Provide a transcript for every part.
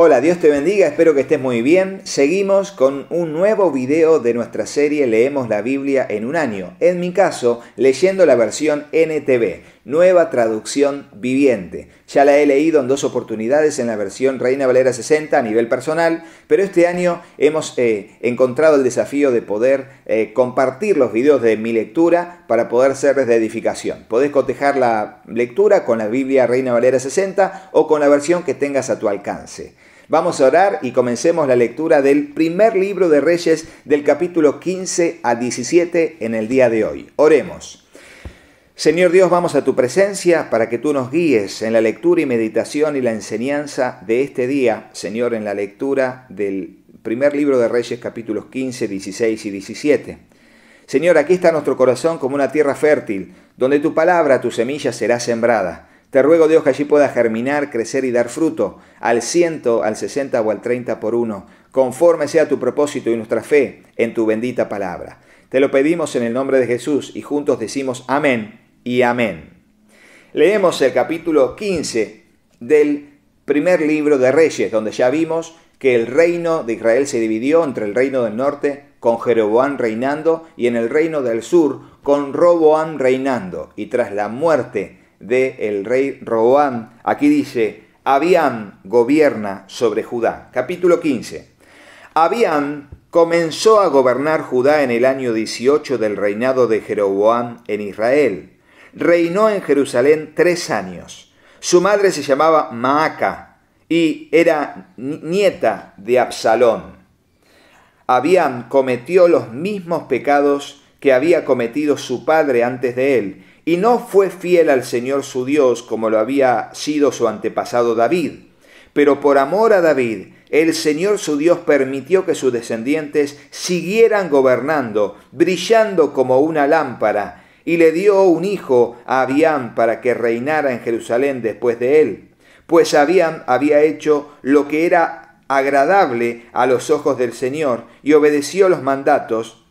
Hola, Dios te bendiga, espero que estés muy bien. Seguimos con un nuevo video de nuestra serie Leemos la Biblia en un año. En mi caso, leyendo la versión NTV, Nueva Traducción Viviente. Ya la he leído en dos oportunidades en la versión Reina Valera 60 a nivel personal, pero este año hemos eh, encontrado el desafío de poder eh, compartir los videos de mi lectura para poder serles de edificación. Podés cotejar la lectura con la Biblia Reina Valera 60 o con la versión que tengas a tu alcance. Vamos a orar y comencemos la lectura del primer libro de Reyes del capítulo 15 a 17 en el día de hoy. Oremos. Señor Dios, vamos a tu presencia para que tú nos guíes en la lectura y meditación y la enseñanza de este día, Señor, en la lectura del primer libro de Reyes capítulos 15, 16 y 17. Señor, aquí está nuestro corazón como una tierra fértil, donde tu palabra, tu semilla será sembrada. Te ruego Dios que allí pueda germinar, crecer y dar fruto, al ciento, al sesenta o al treinta por uno, conforme sea tu propósito y nuestra fe en tu bendita palabra. Te lo pedimos en el nombre de Jesús y juntos decimos amén y amén. Leemos el capítulo 15 del primer libro de Reyes, donde ya vimos que el reino de Israel se dividió entre el reino del norte con Jeroboam reinando y en el reino del sur con Roboam reinando. Y tras la muerte del el rey Roboán Aquí dice, Abiam gobierna sobre Judá. Capítulo 15. Abiam comenzó a gobernar Judá en el año 18 del reinado de Jeroboán en Israel. Reinó en Jerusalén tres años. Su madre se llamaba Maaca y era nieta de Absalón. Abiam cometió los mismos pecados que había cometido su padre antes de él y no fue fiel al Señor su Dios como lo había sido su antepasado David. Pero por amor a David, el Señor su Dios permitió que sus descendientes siguieran gobernando, brillando como una lámpara, y le dio un hijo a Abián para que reinara en Jerusalén después de él, pues Abián había hecho lo que era agradable a los ojos del Señor y obedeció los mandatos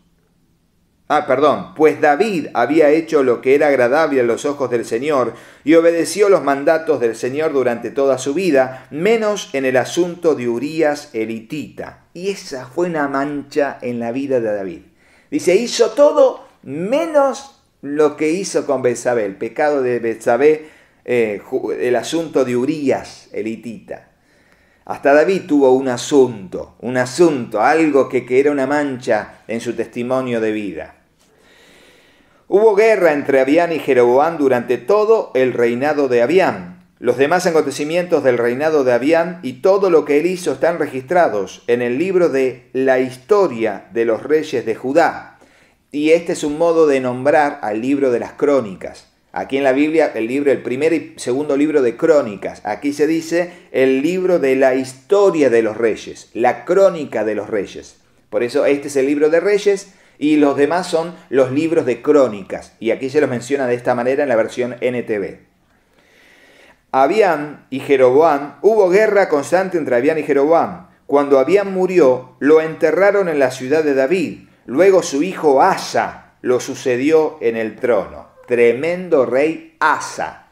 Ah, perdón, pues David había hecho lo que era agradable a los ojos del Señor y obedeció los mandatos del Señor durante toda su vida, menos en el asunto de Urías elitita. Y esa fue una mancha en la vida de David. Dice, hizo todo menos lo que hizo con Betsabé, el pecado de Betsabé, eh, el asunto de Urías elitita. Hasta David tuvo un asunto, un asunto, algo que, era una mancha en su testimonio de vida. Hubo guerra entre Abián y Jeroboán durante todo el reinado de Abián. Los demás acontecimientos del reinado de Abián y todo lo que él hizo están registrados en el libro de la historia de los reyes de Judá. Y este es un modo de nombrar al libro de las crónicas. Aquí en la Biblia, el libro, el primer y segundo libro de Crónicas. Aquí se dice el libro de la historia de los reyes, la crónica de los reyes. Por eso este es el libro de reyes y los demás son los libros de crónicas. Y aquí se los menciona de esta manera en la versión NTV. Habían y Jeroboam, hubo guerra constante entre Habían y Jeroboam. Cuando Habían murió, lo enterraron en la ciudad de David. Luego su hijo Asa lo sucedió en el trono tremendo rey Asa.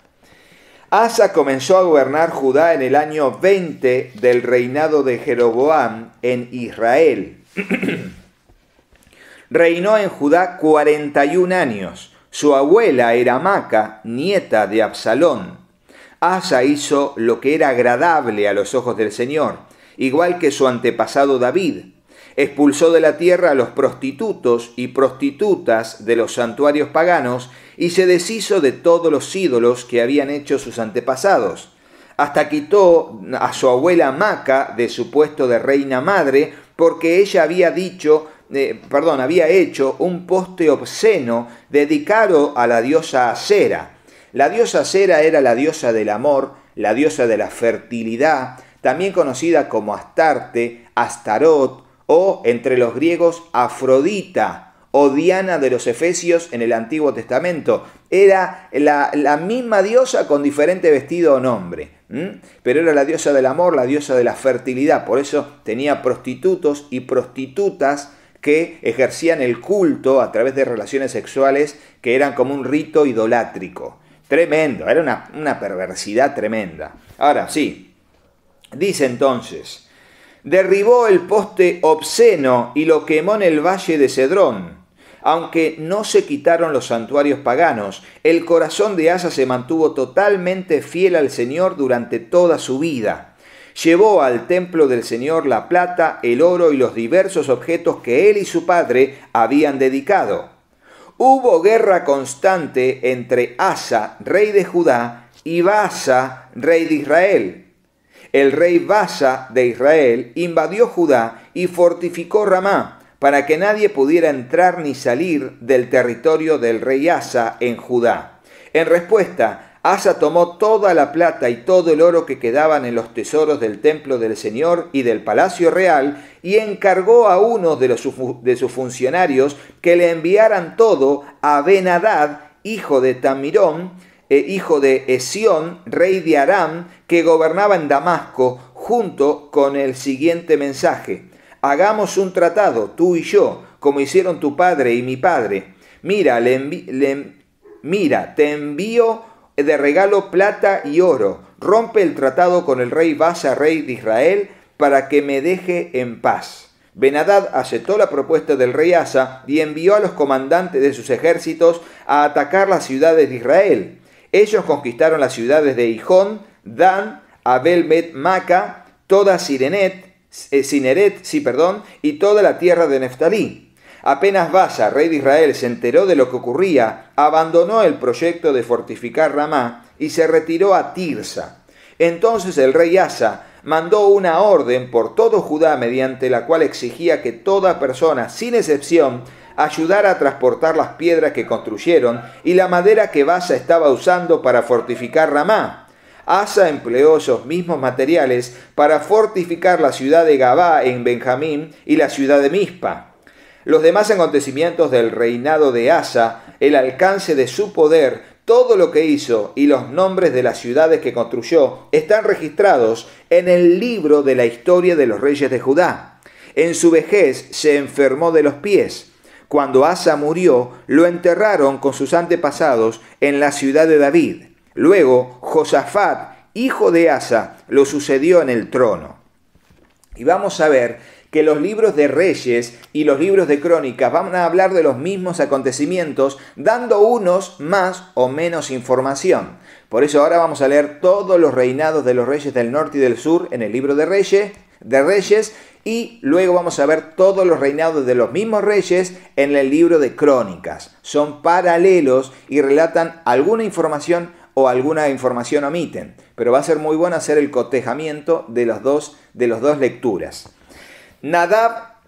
Asa comenzó a gobernar Judá en el año 20 del reinado de Jeroboam en Israel. Reinó en Judá 41 años. Su abuela era Maca, nieta de Absalón. Asa hizo lo que era agradable a los ojos del Señor, igual que su antepasado David, expulsó de la tierra a los prostitutos y prostitutas de los santuarios paganos y se deshizo de todos los ídolos que habían hecho sus antepasados. Hasta quitó a su abuela Maca de su puesto de reina madre porque ella había dicho, eh, perdón, había hecho un poste obsceno dedicado a la diosa Acera. La diosa Acera era la diosa del amor, la diosa de la fertilidad, también conocida como Astarte, Astarot, o entre los griegos Afrodita o Diana de los Efesios en el Antiguo Testamento. Era la, misma diosa con diferente vestido o nombre, pero era la diosa del amor, la diosa de la fertilidad, por eso tenía prostitutos y prostitutas que ejercían el culto a través de relaciones sexuales que eran como un rito idolátrico. Tremendo, era una, una perversidad tremenda. Ahora sí, dice entonces, derribó el poste obsceno y lo quemó en el valle de Cedrón. Aunque no se quitaron los santuarios paganos, el corazón de Asa se mantuvo totalmente fiel al Señor durante toda su vida. Llevó al templo del Señor la plata, el oro y los diversos objetos que él y su padre habían dedicado. Hubo guerra constante entre Asa, rey de Judá, y Baasa, rey de Israel, el rey Basa de Israel invadió Judá y fortificó Ramá para que nadie pudiera entrar ni salir del territorio del rey Asa en Judá. En respuesta, Asa tomó toda la plata y todo el oro que quedaban en los tesoros del templo del Señor y del palacio real y encargó a uno de, los, de sus funcionarios que le enviaran todo a Benadad, hijo de Tamirón, e hijo de Esión, rey de Aram, que gobernaba en Damasco, junto con el siguiente mensaje. Hagamos un tratado, tú y yo, como hicieron tu padre y mi padre. Mira, mira te envío de regalo plata y oro. Rompe el tratado con el rey Basa, rey de Israel, para que me deje en paz. Benadad aceptó la propuesta del rey Asa y envió a los comandantes de sus ejércitos a atacar las ciudades de Israel. Ellos conquistaron las ciudades de Hijón, Dan, Abel Maca, toda Sirenet, eh, Sineret, sí, perdón, y toda la tierra de Neftalí. Apenas Baza, rey de Israel, se enteró de lo que ocurría, abandonó el proyecto de fortificar Ramá y se retiró a Tirsa. Entonces el rey Asa mandó una orden por todo Judá mediante la cual exigía que toda persona, sin excepción, Ayudar a transportar las piedras que construyeron y la madera que Basa estaba usando para fortificar Ramá. Asa empleó esos mismos materiales para fortificar la ciudad de Gabá en Benjamín y la ciudad de Mispa. Los demás acontecimientos del reinado de Asa, el alcance de su poder, todo lo que hizo y los nombres de las ciudades que construyó están registrados en el libro de la historia de los reyes de Judá. En su vejez se enfermó de los pies cuando Asa murió, lo enterraron con sus antepasados en la ciudad de David. Luego, Josafat, hijo de Asa, lo sucedió en el trono. Y vamos a ver que los libros de reyes y los libros de crónicas van a hablar de los mismos acontecimientos, dando unos más o menos información. Por eso ahora vamos a leer todos los reinados de los reyes del norte y del sur en el libro de reyes, de reyes y luego vamos a ver todos los reinados de los mismos reyes en el libro de Crónicas. Son paralelos y relatan alguna información o alguna información omiten. Pero va a ser muy bueno hacer el cotejamiento de las dos, de dos lecturas. Nadab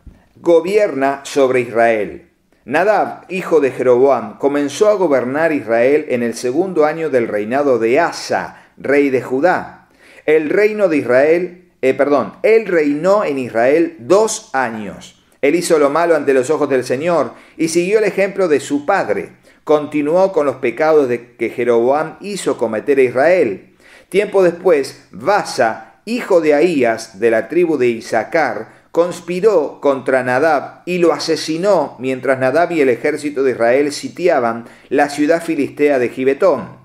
gobierna sobre Israel. Nadab, hijo de Jeroboam, comenzó a gobernar Israel en el segundo año del reinado de Asa, rey de Judá. El reino de Israel eh, perdón, él reinó en Israel dos años. Él hizo lo malo ante los ojos del Señor y siguió el ejemplo de su padre. Continuó con los pecados de que Jeroboam hizo cometer a Israel. Tiempo después, Basa, hijo de Ahías, de la tribu de Isaacar, conspiró contra Nadab y lo asesinó mientras Nadab y el ejército de Israel sitiaban la ciudad filistea de Gibetón.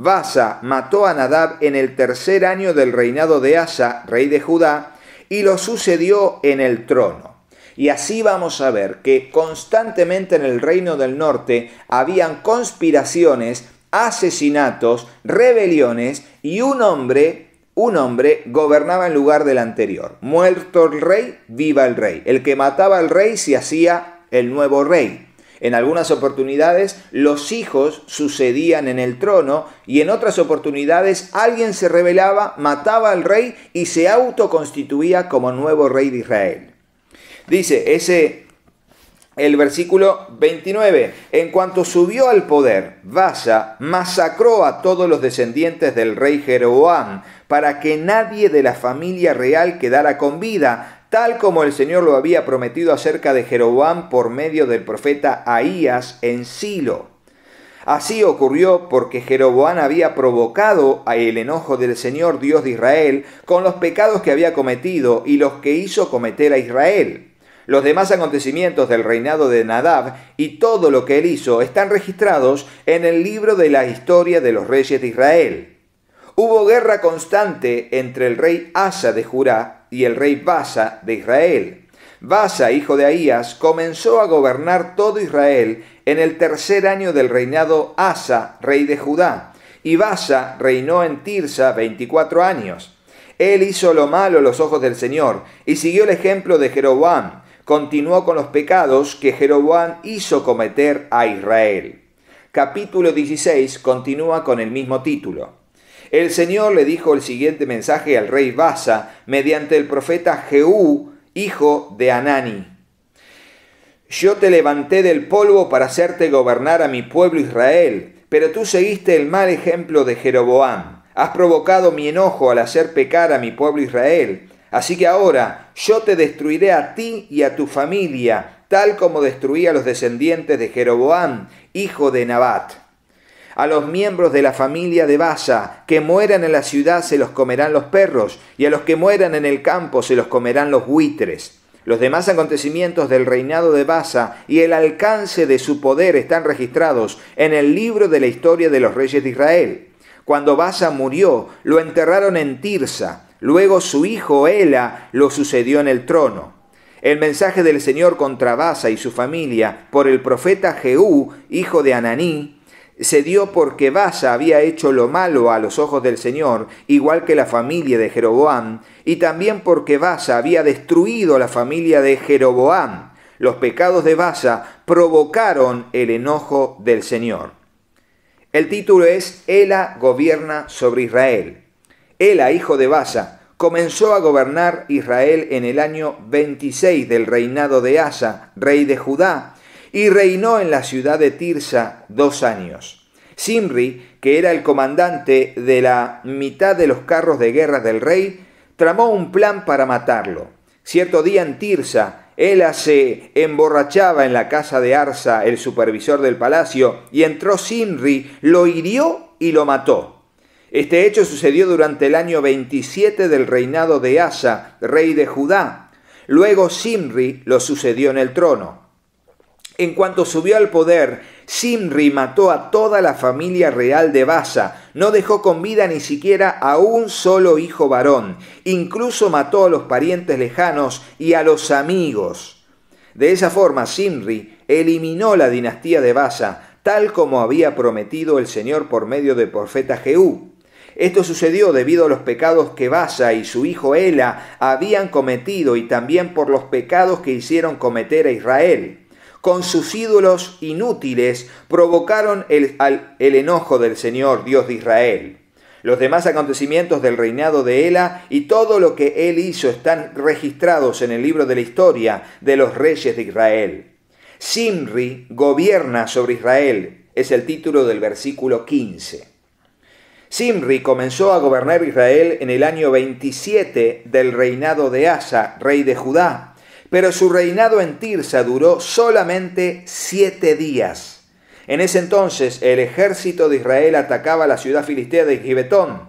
Basa mató a Nadab en el tercer año del reinado de Asa, rey de Judá, y lo sucedió en el trono. Y así vamos a ver que constantemente en el reino del norte habían conspiraciones, asesinatos, rebeliones y un hombre, un hombre gobernaba en lugar del anterior. Muerto el rey, viva el rey. El que mataba al rey se hacía el nuevo rey. En algunas oportunidades los hijos sucedían en el trono y en otras oportunidades alguien se rebelaba, mataba al rey y se autoconstituía como nuevo rey de Israel. Dice ese el versículo 29, en cuanto subió al poder, Basa masacró a todos los descendientes del rey Jeroboam para que nadie de la familia real quedara con vida, tal como el Señor lo había prometido acerca de Jeroboam por medio del profeta Ahías en Silo. Así ocurrió porque Jeroboam había provocado el enojo del Señor Dios de Israel con los pecados que había cometido y los que hizo cometer a Israel. Los demás acontecimientos del reinado de Nadab y todo lo que él hizo están registrados en el libro de la historia de los reyes de Israel. Hubo guerra constante entre el rey Asa de Judá y el rey Basa de Israel. Basa, hijo de Ahías, comenzó a gobernar todo Israel en el tercer año del reinado Asa, rey de Judá, y Basa reinó en Tirsa veinticuatro años. Él hizo lo malo a los ojos del Señor y siguió el ejemplo de Jeroboam. Continuó con los pecados que Jeroboam hizo cometer a Israel. Capítulo 16 continúa con el mismo título. El Señor le dijo el siguiente mensaje al rey Basa mediante el profeta Jehú, hijo de Anani. Yo te levanté del polvo para hacerte gobernar a mi pueblo Israel, pero tú seguiste el mal ejemplo de Jeroboam. Has provocado mi enojo al hacer pecar a mi pueblo Israel. Así que ahora yo te destruiré a ti y a tu familia, tal como destruí a los descendientes de Jeroboam, hijo de Nabat. A los miembros de la familia de Basa que mueran en la ciudad se los comerán los perros, y a los que mueran en el campo se los comerán los buitres. Los demás acontecimientos del reinado de Basa y el alcance de su poder están registrados en el libro de la historia de los reyes de Israel. Cuando Basa murió, lo enterraron en Tirsa. Luego su hijo Ela lo sucedió en el trono. El mensaje del Señor contra Basa y su familia por el profeta Jehú, hijo de Ananí, se dio porque Basa había hecho lo malo a los ojos del Señor, igual que la familia de Jeroboam, y también porque Basa había destruido la familia de Jeroboam. Los pecados de Basa provocaron el enojo del Señor. El título es Ela gobierna sobre Israel. Ela, hijo de Basa, comenzó a gobernar Israel en el año 26 del reinado de Asa, rey de Judá, y reinó en la ciudad de Tirsa dos años. Simri, que era el comandante de la mitad de los carros de guerra del rey, tramó un plan para matarlo. Cierto día en Tirsa, él se emborrachaba en la casa de Arsa, el supervisor del palacio, y entró Simri, lo hirió y lo mató. Este hecho sucedió durante el año 27 del reinado de Asa, rey de Judá. Luego Simri lo sucedió en el trono. En cuanto subió al poder, Simri mató a toda la familia real de Basa, no dejó con vida ni siquiera a un solo hijo varón, incluso mató a los parientes lejanos y a los amigos. De esa forma, Simri eliminó la dinastía de Basa, tal como había prometido el Señor por medio del profeta Jehú. Esto sucedió debido a los pecados que Basa y su hijo Ela habían cometido y también por los pecados que hicieron cometer a Israel con sus ídolos inútiles provocaron el, enojo del Señor Dios de Israel. Los demás acontecimientos del reinado de Ela y todo lo que él hizo están registrados en el libro de la historia de los reyes de Israel. Simri gobierna sobre Israel, es el título del versículo 15. Simri comenzó a gobernar Israel en el año 27 del reinado de Asa, rey de Judá, pero su reinado en Tirsa duró solamente siete días. En ese entonces el ejército de Israel atacaba la ciudad filistea de Gibetón.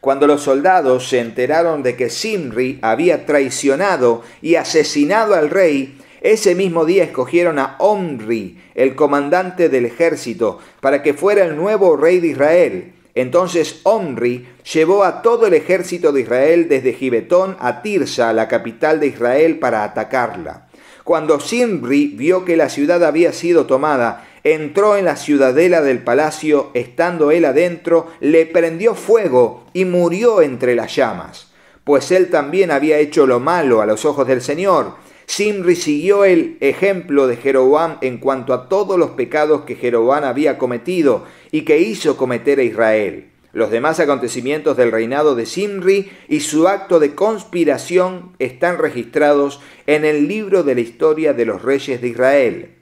Cuando los soldados se enteraron de que Simri había traicionado y asesinado al rey, ese mismo día escogieron a Omri, el comandante del ejército, para que fuera el nuevo rey de Israel. Entonces Omri llevó a todo el ejército de Israel desde Gibetón a Tirsa, la capital de Israel, para atacarla. Cuando Simri vio que la ciudad había sido tomada, entró en la ciudadela del palacio, estando él adentro, le prendió fuego y murió entre las llamas, pues él también había hecho lo malo a los ojos del Señor, Simri siguió el ejemplo de Jeroboam en cuanto a todos los pecados que Jeroboam había cometido y que hizo cometer a Israel. Los demás acontecimientos del reinado de Simri y su acto de conspiración están registrados en el libro de la historia de los reyes de Israel.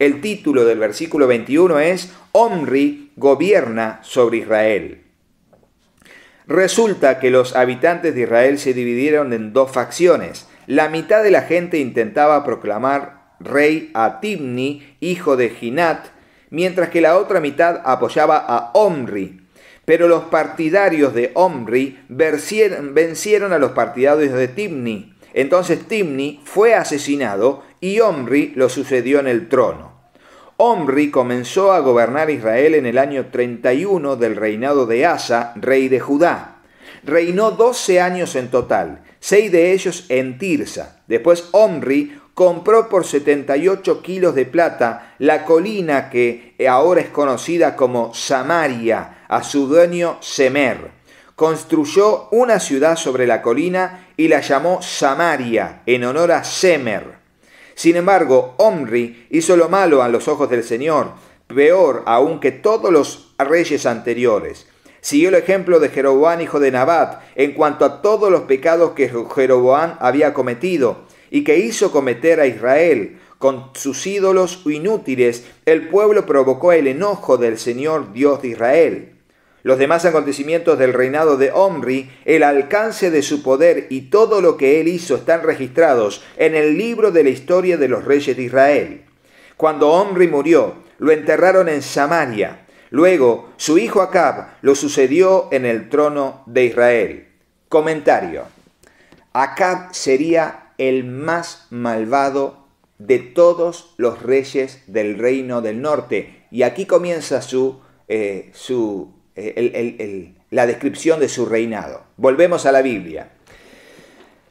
El título del versículo 21 es Omri gobierna sobre Israel. Resulta que los habitantes de Israel se dividieron en dos facciones la mitad de la gente intentaba proclamar rey a Timni, hijo de Ginat, mientras que la otra mitad apoyaba a Omri. Pero los partidarios de Omri vencieron a los partidarios de Timni. Entonces Timni fue asesinado y Omri lo sucedió en el trono. Omri comenzó a gobernar Israel en el año 31 del reinado de Asa, rey de Judá reinó 12 años en total, seis de ellos en Tirsa. Después Omri compró por 78 kilos de plata la colina que eh, ahora es conocida como Samaria a su dueño Semer. Construyó una ciudad sobre la colina y la llamó Samaria en honor a Semer. Sin embargo, Omri hizo lo malo a los ojos del Señor, peor aún que todos los reyes anteriores Siguió el ejemplo de Jeroboán, hijo de Nabat, en cuanto a todos los pecados que Jeroboán había cometido y que hizo cometer a Israel. Con sus ídolos inútiles, el pueblo provocó el enojo del Señor Dios de Israel. Los demás acontecimientos del reinado de Omri, el alcance de su poder y todo lo que él hizo están registrados en el libro de la historia de los reyes de Israel. Cuando Omri murió, lo enterraron en Samaria. Luego, su hijo Acab lo sucedió en el trono de Israel. Comentario. Acab sería el más malvado de todos los reyes del reino del norte. Y aquí comienza su, eh, su, eh, la descripción de su reinado. Volvemos a la Biblia.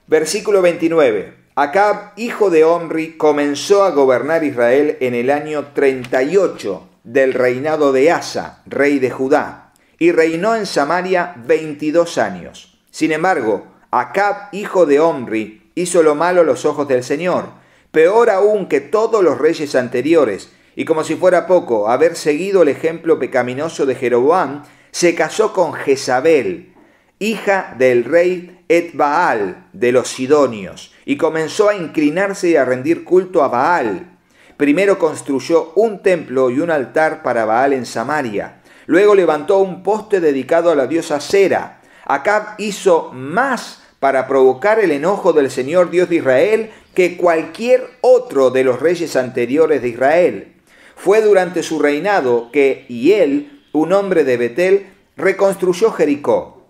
Versículo 29. Acab, hijo de Omri, comenzó a gobernar Israel en el año 38 del reinado de Asa, rey de Judá, y reinó en Samaria 22 años. Sin embargo, Acab, hijo de Omri, hizo lo malo a los ojos del Señor, peor aún que todos los reyes anteriores, y como si fuera poco, haber seguido el ejemplo pecaminoso de Jeroboam, se casó con Jezabel, hija del rey Etbaal de los Sidonios, y comenzó a inclinarse y a rendir culto a Baal, Primero construyó un templo y un altar para Baal en Samaria. Luego levantó un poste dedicado a la diosa Sera. Acab hizo más para provocar el enojo del Señor Dios de Israel que cualquier otro de los reyes anteriores de Israel. Fue durante su reinado que él un hombre de Betel, reconstruyó Jericó.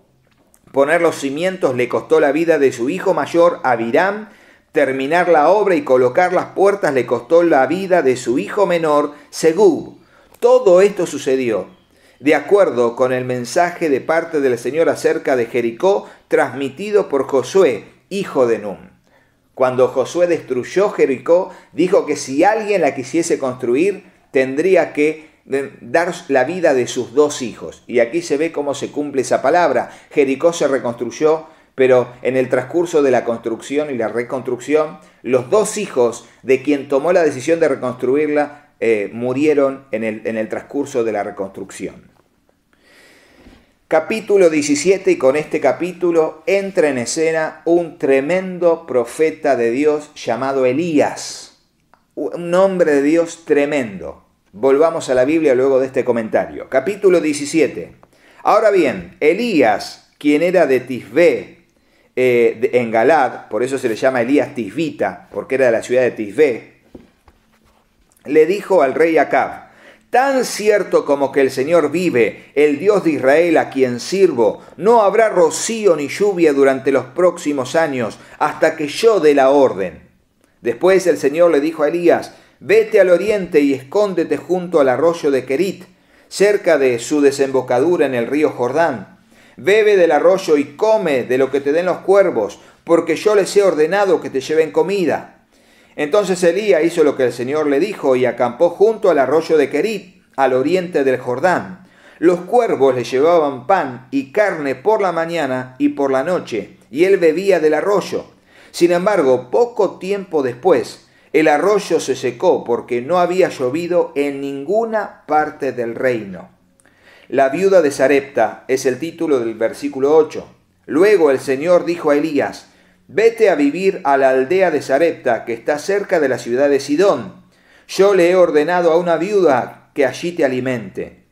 Poner los cimientos le costó la vida de su hijo mayor Abiram Terminar la obra y colocar las puertas le costó la vida de su hijo menor, Segú. Todo esto sucedió. De acuerdo con el mensaje de parte del Señor acerca de Jericó, transmitido por Josué, hijo de Nun. Cuando Josué destruyó Jericó, dijo que si alguien la quisiese construir, tendría que eh, dar la vida de sus dos hijos. Y aquí se ve cómo se cumple esa palabra. Jericó se reconstruyó pero en el transcurso de la construcción y la reconstrucción, los dos hijos de quien tomó la decisión de reconstruirla eh, murieron en el, en el transcurso de la reconstrucción. Capítulo 17 y con este capítulo entra en escena un tremendo profeta de Dios llamado Elías, un hombre de Dios tremendo. Volvamos a la Biblia luego de este comentario. Capítulo 17. Ahora bien, Elías, quien era de Tisbé, eh, en Galad, por eso se le llama Elías Tisbita, porque era de la ciudad de Tisbé, le dijo al rey Acab, Tan cierto como que el Señor vive, el Dios de Israel a quien sirvo, no habrá rocío ni lluvia durante los próximos años hasta que yo dé la orden. Después el Señor le dijo a Elías, vete al oriente y escóndete junto al arroyo de Kerit, cerca de su desembocadura en el río Jordán bebe del arroyo y come de lo que te den los cuervos, porque yo les he ordenado que te lleven comida. Entonces Elías hizo lo que el Señor le dijo y acampó junto al arroyo de Querit, al oriente del Jordán. Los cuervos le llevaban pan y carne por la mañana y por la noche, y él bebía del arroyo. Sin embargo, poco tiempo después, el arroyo se secó porque no había llovido en ninguna parte del reino. La viuda de Sarepta es el título del versículo 8. Luego el Señor dijo a Elías, Vete a vivir a la aldea de Sarepta, que está cerca de la ciudad de Sidón. Yo le he ordenado a una viuda que allí te alimente.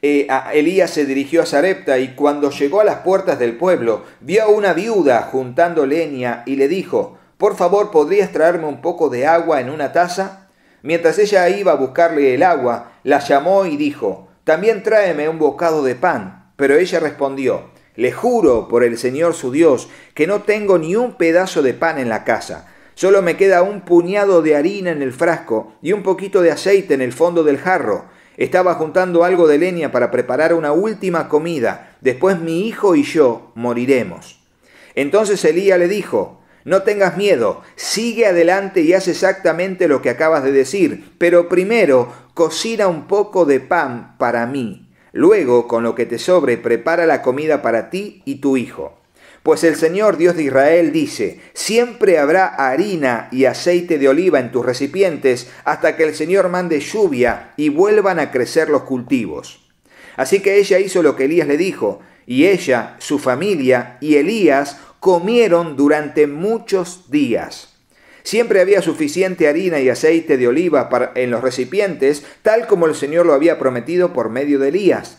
Eh, Elías se dirigió a Sarepta y cuando llegó a las puertas del pueblo, vio a una viuda juntando leña y le dijo, Por favor, ¿podrías traerme un poco de agua en una taza? Mientras ella iba a buscarle el agua, la llamó y dijo, también tráeme un bocado de pan. Pero ella respondió, le juro por el Señor su Dios que no tengo ni un pedazo de pan en la casa. Solo me queda un puñado de harina en el frasco y un poquito de aceite en el fondo del jarro. Estaba juntando algo de leña para preparar una última comida. Después mi hijo y yo moriremos. Entonces Elías le dijo, no tengas miedo, sigue adelante y haz exactamente lo que acabas de decir, pero primero cocina un poco de pan para mí. Luego, con lo que te sobre, prepara la comida para ti y tu hijo. Pues el Señor Dios de Israel dice, siempre habrá harina y aceite de oliva en tus recipientes hasta que el Señor mande lluvia y vuelvan a crecer los cultivos. Así que ella hizo lo que Elías le dijo, y ella, su familia y Elías comieron durante muchos días. Siempre había suficiente harina y aceite de oliva para, en los recipientes, tal como el Señor lo había prometido por medio de Elías.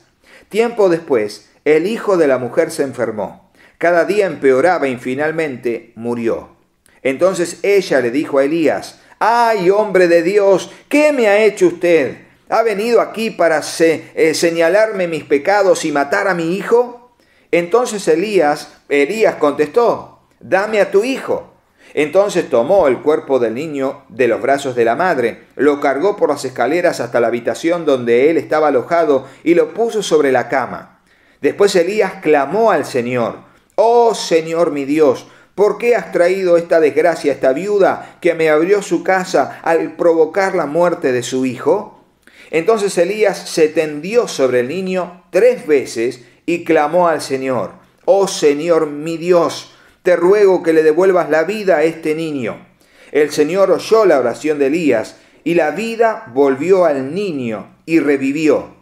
Tiempo después, el hijo de la mujer se enfermó. Cada día empeoraba y finalmente murió. Entonces ella le dijo a Elías, ¡ay hombre de Dios! ¿Qué me ha hecho usted? ¿Ha venido aquí para eh, señalarme mis pecados y matar a mi hijo? Entonces Elías, Elías contestó, dame a tu hijo. Entonces tomó el cuerpo del niño de los brazos de la madre, lo cargó por las escaleras hasta la habitación donde él estaba alojado y lo puso sobre la cama. Después Elías clamó al Señor, Oh Señor mi Dios, ¿por qué has traído esta desgracia a esta viuda que me abrió su casa al provocar la muerte de su hijo? Entonces Elías se tendió sobre el niño tres veces y clamó al Señor, Oh Señor mi Dios, te ruego que le devuelvas la vida a este niño. El Señor oyó la oración de Elías, y la vida volvió al niño y revivió.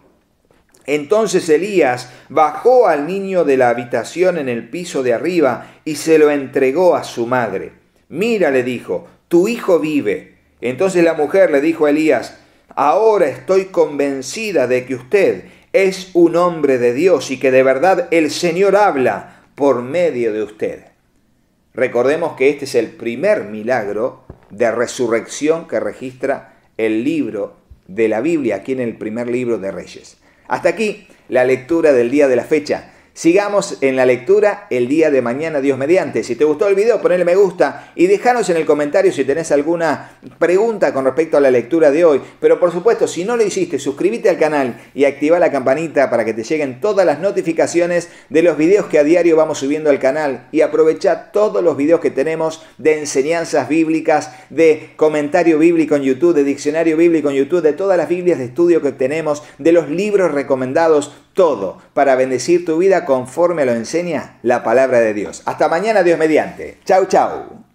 Entonces Elías bajó al niño de la habitación en el piso de arriba y se lo entregó a su madre. Mira, le dijo, tu hijo vive. Entonces la mujer le dijo a Elías, ahora estoy convencida de que usted es un hombre de Dios y que de verdad el Señor habla por medio de usted. Recordemos que este es el primer milagro de resurrección que registra el libro de la Biblia, aquí en el primer libro de Reyes. Hasta aquí la lectura del día de la fecha. Sigamos en la lectura el día de mañana, Dios mediante. Si te gustó el video, ponle me gusta y dejanos en el comentario si tenés alguna pregunta con respecto a la lectura de hoy. Pero por supuesto, si no lo hiciste, suscríbete al canal y activa la campanita para que te lleguen todas las notificaciones de los videos que a diario vamos subiendo al canal y aprovecha todos los videos que tenemos de enseñanzas bíblicas, de comentario bíblico en YouTube, de diccionario bíblico en YouTube, de todas las Biblias de estudio que tenemos, de los libros recomendados todo para bendecir tu vida conforme lo enseña la palabra de Dios. Hasta mañana, Dios mediante. Chau, chau.